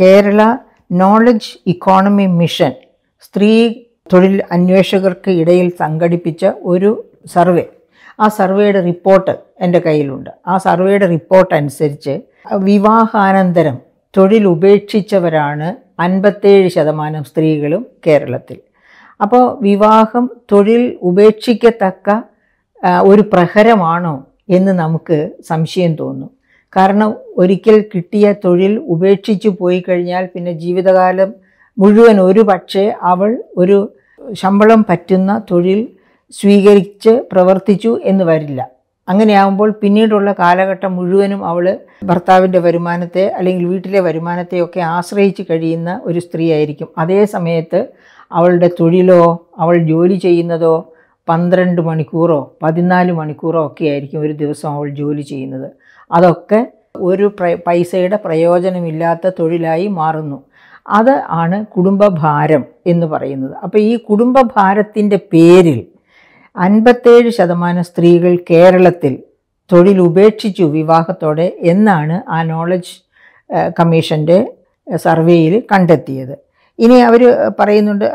Kerala knowledge economy mission സ്ത്രീ തൊഴിൽ അന്വേഷകർക്ക് ഇടയിൽ സംഘടിപ്പിച്ച ഒരു സർവേ ആ സർവേയുടെ റിപ്പോർട്ട് എൻ്റെ കയ്യിലുണ്ട് ആ സർവേയുടെ റിപ്പോർട്ട് അനുസരിച്ച് വിവാഹാനന്തരം തൊഴിൽ ഉപേക്ഷിച്ചവരാണ് അൻപത്തേഴ് ശതമാനം സ്ത്രീകളും കേരളത്തിൽ അപ്പോൾ വിവാഹം തൊഴിൽ ഉപേക്ഷിക്കത്തക്ക ഒരു പ്രഹരമാണോ എന്ന് നമുക്ക് സംശയം തോന്നും കാരണം ഒരിക്കൽ കിട്ടിയ തൊഴിൽ ഉപേക്ഷിച്ചു പോയി കഴിഞ്ഞാൽ പിന്നെ ജീവിതകാലം മുഴുവൻ ഒരു പക്ഷേ അവൾ ഒരു ശമ്പളം പറ്റുന്ന തൊഴിൽ സ്വീകരിച്ച് പ്രവർത്തിച്ചു എന്ന് വരില്ല അങ്ങനെയാകുമ്പോൾ പിന്നീടുള്ള കാലഘട്ടം മുഴുവനും അവൾ ഭർത്താവിൻ്റെ വരുമാനത്തെ അല്ലെങ്കിൽ വീട്ടിലെ വരുമാനത്തെയൊക്കെ ആശ്രയിച്ച് കഴിയുന്ന ഒരു സ്ത്രീയായിരിക്കും അതേ സമയത്ത് അവളുടെ തൊഴിലോ അവൾ ജോലി ചെയ്യുന്നതോ പന്ത്രണ്ട് മണിക്കൂറോ പതിനാല് മണിക്കൂറോ ഒക്കെ ആയിരിക്കും ഒരു ദിവസം അവൾ ജോലി ചെയ്യുന്നത് അതൊക്കെ ഒരു പൈസയുടെ പ്രയോജനമില്ലാത്ത തൊഴിലായി മാറുന്നു അത് ആണ് കുടുംബഭാരം എന്ന് പറയുന്നത് അപ്പോൾ ഈ കുടുംബഭാരത്തിൻ്റെ പേരിൽ അൻപത്തേഴ് ശതമാനം സ്ത്രീകൾ കേരളത്തിൽ തൊഴിൽ ഉപേക്ഷിച്ചു വിവാഹത്തോടെ എന്നാണ് ആ നോളജ് കമ്മീഷൻ്റെ സർവേയിൽ കണ്ടെത്തിയത് ഇനി അവർ പറയുന്നുണ്ട്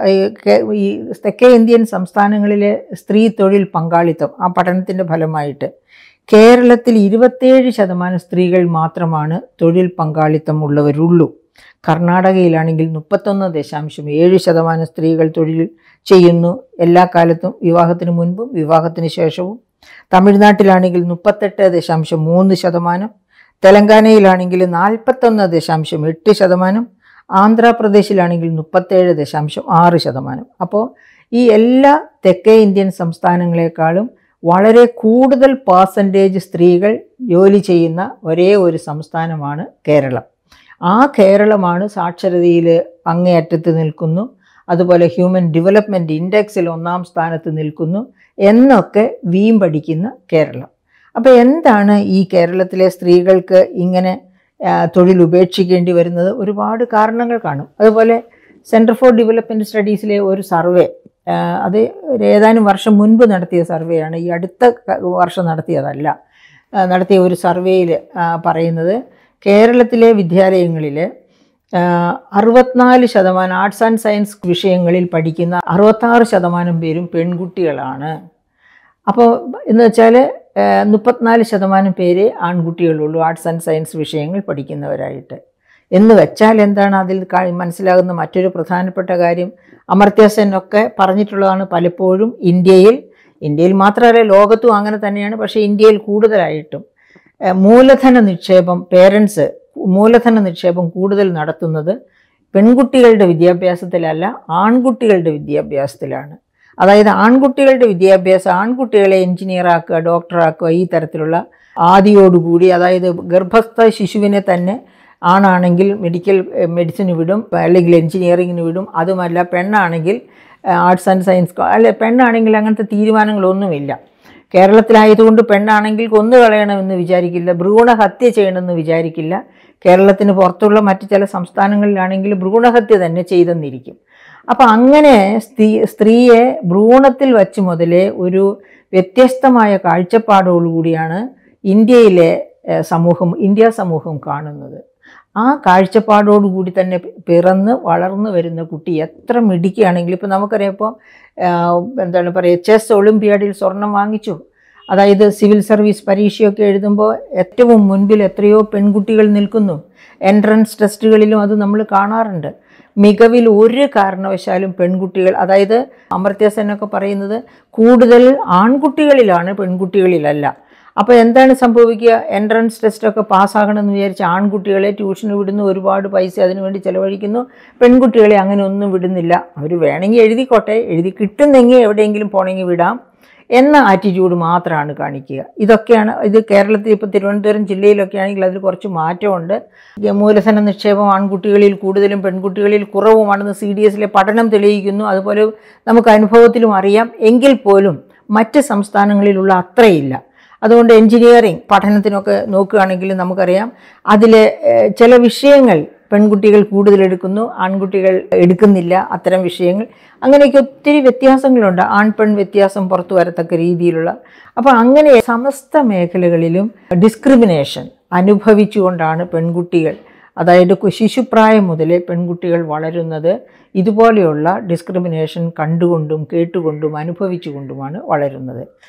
ഈ തെക്കേ ഇന്ത്യൻ സംസ്ഥാനങ്ങളിലെ സ്ത്രീ തൊഴിൽ പങ്കാളിത്തം ആ പഠനത്തിൻ്റെ ഫലമായിട്ട് കേരളത്തിൽ ഇരുപത്തേഴ് ശതമാനം സ്ത്രീകൾ മാത്രമാണ് തൊഴിൽ പങ്കാളിത്തം ഉള്ളവരുള്ളൂ കർണാടകയിലാണെങ്കിൽ മുപ്പത്തൊന്ന് ദശാംശം ഏഴ് ശതമാനം സ്ത്രീകൾ തൊഴിൽ ചെയ്യുന്നു എല്ലാ കാലത്തും വിവാഹത്തിന് മുൻപും വിവാഹത്തിന് ശേഷവും തമിഴ്നാട്ടിലാണെങ്കിൽ മുപ്പത്തെട്ട് ദശാംശം മൂന്ന് ശതമാനം തെലങ്കാനയിലാണെങ്കിൽ നാൽപ്പത്തൊന്ന് ദശാംശം എട്ട് ശതമാനം ആന്ധ്രാപ്രദേശിലാണെങ്കിൽ മുപ്പത്തേഴ് ദശാംശം ആറ് ശതമാനം അപ്പോൾ ഈ എല്ലാ തെക്കേ ഇന്ത്യൻ സംസ്ഥാനങ്ങളെക്കാളും വളരെ കൂടുതൽ പേഴ്സൻറ്റേജ് സ്ത്രീകൾ ജോലി ചെയ്യുന്ന ഒരേ ഒരു സംസ്ഥാനമാണ് കേരളം ആ കേരളമാണ് സാക്ഷരതയിൽ അങ്ങേയറ്റത്ത് നിൽക്കുന്നു അതുപോലെ ഹ്യൂമൻ ഡെവലപ്മെൻറ്റ് ഇൻഡെക്സിൽ ഒന്നാം സ്ഥാനത്ത് നിൽക്കുന്നു എന്നൊക്കെ വീം പഠിക്കുന്ന കേരളം അപ്പോൾ എന്താണ് ഈ കേരളത്തിലെ സ്ത്രീകൾക്ക് ഇങ്ങനെ തൊഴിൽ ഉപേക്ഷിക്കേണ്ടി വരുന്നത് ഒരുപാട് കാരണങ്ങൾ കാണും അതുപോലെ സെൻറ്റർ ഫോർ ഡെവലപ്മെൻറ്റ് സ്റ്റഡീസിലെ ഒരു സർവേ അത് ഏതാനും വർഷം മുൻപ് നടത്തിയ സർവേയാണ് ഈ അടുത്ത വർഷം നടത്തിയതല്ല നടത്തിയ ഒരു സർവേയിൽ പറയുന്നത് കേരളത്തിലെ വിദ്യാലയങ്ങളിൽ അറുപത്തിനാല് ശതമാനം ആർട്സ് ആൻഡ് സയൻസ് വിഷയങ്ങളിൽ പഠിക്കുന്ന അറുപത്താറ് ശതമാനം പേരും പെൺകുട്ടികളാണ് അപ്പോൾ എന്ന് വെച്ചാൽ മുപ്പത്തിനാല് ശതമാനം പേരെ ആൺകുട്ടികളുള്ളൂ ആർട്സ് ആൻഡ് സയൻസ് വിഷയങ്ങൾ പഠിക്കുന്നവരായിട്ട് എന്ന് വെച്ചാൽ എന്താണ് അതിൽ മനസ്സിലാകുന്ന മറ്റൊരു പ്രധാനപ്പെട്ട കാര്യം ഒക്കെ പറഞ്ഞിട്ടുള്ളതാണ് പലപ്പോഴും ഇന്ത്യയിൽ ഇന്ത്യയിൽ മാത്രമല്ല ലോകത്തും അങ്ങനെ തന്നെയാണ് പക്ഷേ ഇന്ത്യയിൽ കൂടുതലായിട്ടും മൂലധന നിക്ഷേപം പേരൻസ് മൂലധന നിക്ഷേപം കൂടുതൽ നടത്തുന്നത് പെൺകുട്ടികളുടെ വിദ്യാഭ്യാസത്തിലല്ല ആൺകുട്ടികളുടെ വിദ്യാഭ്യാസത്തിലാണ് അതായത് ആൺകുട്ടികളുടെ വിദ്യാഭ്യാസം ആൺകുട്ടികളെ എൻജിനീയറാക്കുക ഡോക്ടറാക്കുക ഈ തരത്തിലുള്ള ആദിയോടുകൂടി അതായത് ഗർഭസ്ഥ ശിശുവിനെ തന്നെ ആണാണെങ്കിൽ മെഡിക്കൽ മെഡിസിന് വിടും അല്ലെങ്കിൽ എൻജിനീയറിങ്ങിന് വിടും അതുമല്ല പെണ്ണാണെങ്കിൽ ആർട്സ് ആൻഡ് സയൻസ് അല്ലെ പെണ്ണാണെങ്കിൽ അങ്ങനത്തെ തീരുമാനങ്ങളൊന്നുമില്ല കേരളത്തിലായതുകൊണ്ട് പെണ്ണാണെങ്കിൽ കൊന്നു കളയണമെന്ന് വിചാരിക്കില്ല ഭ്രൂണഹത്യ ചെയ്യണമെന്ന് വിചാരിക്കില്ല കേരളത്തിന് പുറത്തുള്ള മറ്റ് ചില സംസ്ഥാനങ്ങളിലാണെങ്കിൽ ഭ്രൂണഹത്യ തന്നെ ചെയ്തെന്നിരിക്കും അപ്പൊ അങ്ങനെ സ്ത്രീ സ്ത്രീയെ ഭ്രൂണത്തിൽ വച്ച് മുതലേ ഒരു വ്യത്യസ്തമായ കാഴ്ചപ്പാടോടുകൂടിയാണ് ഇന്ത്യയിലെ സമൂഹം ഇന്ത്യ സമൂഹം കാണുന്നത് ആ കാഴ്ചപ്പാടോടുകൂടി തന്നെ പിറന്ന് വളർന്നു വരുന്ന കുട്ടി എത്ര മിടിക്കുകയാണെങ്കിലും ഇപ്പം നമുക്കറിയാം ഇപ്പോൾ എന്താണ് പറയുക ചെസ് ഒളിമ്പിയാഡിൽ സ്വർണം വാങ്ങിച്ചു അതായത് സിവിൽ സർവീസ് പരീക്ഷയൊക്കെ എഴുതുമ്പോൾ ഏറ്റവും മുൻപിൽ എത്രയോ പെൺകുട്ടികൾ നിൽക്കുന്നു എൻട്രൻസ് ടെസ്റ്റുകളിലും അത് നമ്മൾ കാണാറുണ്ട് മികവിൽ ഒരു കാരണവശാലും പെൺകുട്ടികൾ അതായത് അമർത്യസൻ എന്നൊക്കെ പറയുന്നത് കൂടുതൽ ആൺകുട്ടികളിലാണ് പെൺകുട്ടികളിലല്ല അപ്പോൾ എന്താണ് സംഭവിക്കുക എൻട്രൻസ് ടെസ്റ്റൊക്കെ പാസ്സാകണമെന്ന് വിചാരിച്ച് ആൺകുട്ടികളെ ട്യൂഷന് വിടുന്നു ഒരുപാട് പൈസ അതിനുവേണ്ടി ചിലവഴിക്കുന്നു പെൺകുട്ടികളെ അങ്ങനെ ഒന്നും വിടുന്നില്ല അവർ വേണമെങ്കിൽ എഴുതിക്കോട്ടെ എഴുതി കിട്ടുന്നെങ്കിൽ എവിടെയെങ്കിലും പോകണമെങ്കിൽ വിടാം എന്ന ആറ്റിറ്റ്യൂഡ് മാത്രമാണ് കാണിക്കുക ഇതൊക്കെയാണ് ഇത് കേരളത്തിൽ ഇപ്പോൾ തിരുവനന്തപുരം ജില്ലയിലൊക്കെ ആണെങ്കിൽ അതിൽ കുറച്ച് മാറ്റമുണ്ട് മൂലധന നിക്ഷേപം ആൺകുട്ടികളിൽ കൂടുതലും പെൺകുട്ടികളിൽ കുറവുമാണെന്ന് സി ഡി എസിലെ പഠനം തെളിയിക്കുന്നു അതുപോലെ നമുക്ക് അനുഭവത്തിലും അറിയാം എങ്കിൽ പോലും മറ്റ് സംസ്ഥാനങ്ങളിലുള്ള അത്രയില്ല അതുകൊണ്ട് എൻജിനീയറിങ് പഠനത്തിനൊക്കെ നോക്കുകയാണെങ്കിൽ നമുക്കറിയാം അതിലെ ചില വിഷയങ്ങൾ പെൺകുട്ടികൾ കൂടുതലെടുക്കുന്നു ആൺകുട്ടികൾ എടുക്കുന്നില്ല അത്തരം വിഷയങ്ങൾ അങ്ങനെയൊക്കെ ഒത്തിരി വ്യത്യാസങ്ങളുണ്ട് ആൺ പെൺ വ്യത്യാസം പുറത്തു വരത്തക്ക രീതിയിലുള്ള അപ്പോൾ അങ്ങനെ സമസ്ത മേഖലകളിലും ഡിസ്ക്രിമിനേഷൻ അനുഭവിച്ചുകൊണ്ടാണ് പെൺകുട്ടികൾ അതായത് ശിശുപ്രായം മുതലേ പെൺകുട്ടികൾ വളരുന്നത് ഇതുപോലെയുള്ള ഡിസ്ക്രിമിനേഷൻ കണ്ടുകൊണ്ടും കേട്ടുകൊണ്ടും അനുഭവിച്ചുകൊണ്ടുമാണ് വളരുന്നത്